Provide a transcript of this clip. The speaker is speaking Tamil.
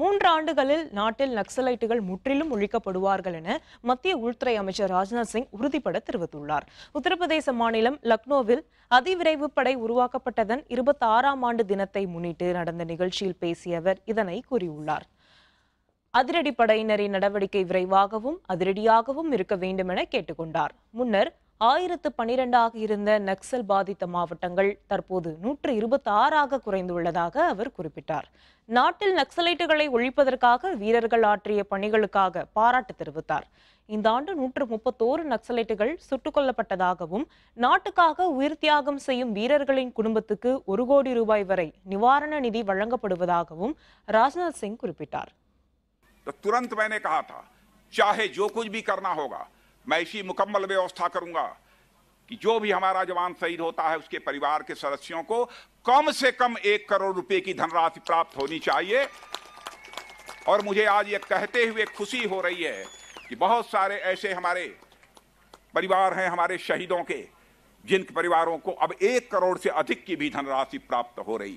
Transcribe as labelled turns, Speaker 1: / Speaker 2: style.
Speaker 1: மூன்று ஆண்டுகளில் நாட்டில் நக்சலைட்டுகள் முற்றிலும் ஒழிக்கப்படுவார்கள் என மத்திய உள்துறை அமைச்சர் ராஜ்நாத் சிங் உறுதிபட தெரிவித்துள்ளார் உத்தரப்பிரதேச மாநிலம் லக்னோவில் அதிவிரைவு படை உருவாக்கப்பட்டதன் இருபத்தி ஆறாம் ஆண்டு தினத்தை முன்னிட்டு நடந்த நிகழ்ச்சியில் பேசிய அவர் இதனை கூறியுள்ளார் அதிரடி படையினரின் நடவடிக்கை விரைவாகவும் அதிரடியாகவும் இருக்க வேண்டும் என கேட்டுக்கொண்டார் முன்னர் ஆயிரத்து பனிரெண்டாக இருந்த நக்சல் பாதித்த மாவட்டங்கள் தற்போது நூற்று இருபத்தி ஆறாக குறைந்துள்ளதாக அவர் குறிப்பிட்டார் நாட்டில் நக்சலைட்டுகளை ஒழிப்பதற்காக வீரர்கள் ஆற்றிய பணிகளுக்காக பாராட்டு தெரிவித்தார் இந்த ஆண்டு நூற்று முப்பத்தோரு நக்சலைட்டுகள் சுட்டுக் கொல்லப்பட்டதாகவும் நாட்டுக்காக உயிர் தியாகம் செய்யும் வீரர்களின் குடும்பத்துக்கு ஒரு கோடி ரூபாய் வரை நிவாரண நிதி வழங்கப்படுவதாகவும்
Speaker 2: ராஜ்நாத் சிங் குறிப்பிட்டார் मैं इसी मुकम्मल व्यवस्था करूंगा कि जो भी हमारा जवान शहीद होता है उसके परिवार के सदस्यों को कम से कम एक करोड़ रुपए की धनराशि प्राप्त होनी चाहिए और मुझे आज ये कहते हुए खुशी हो रही है कि बहुत सारे ऐसे हमारे परिवार हैं हमारे शहीदों के जिन परिवारों को अब एक करोड़ से अधिक की भी धनराशि प्राप्त हो रही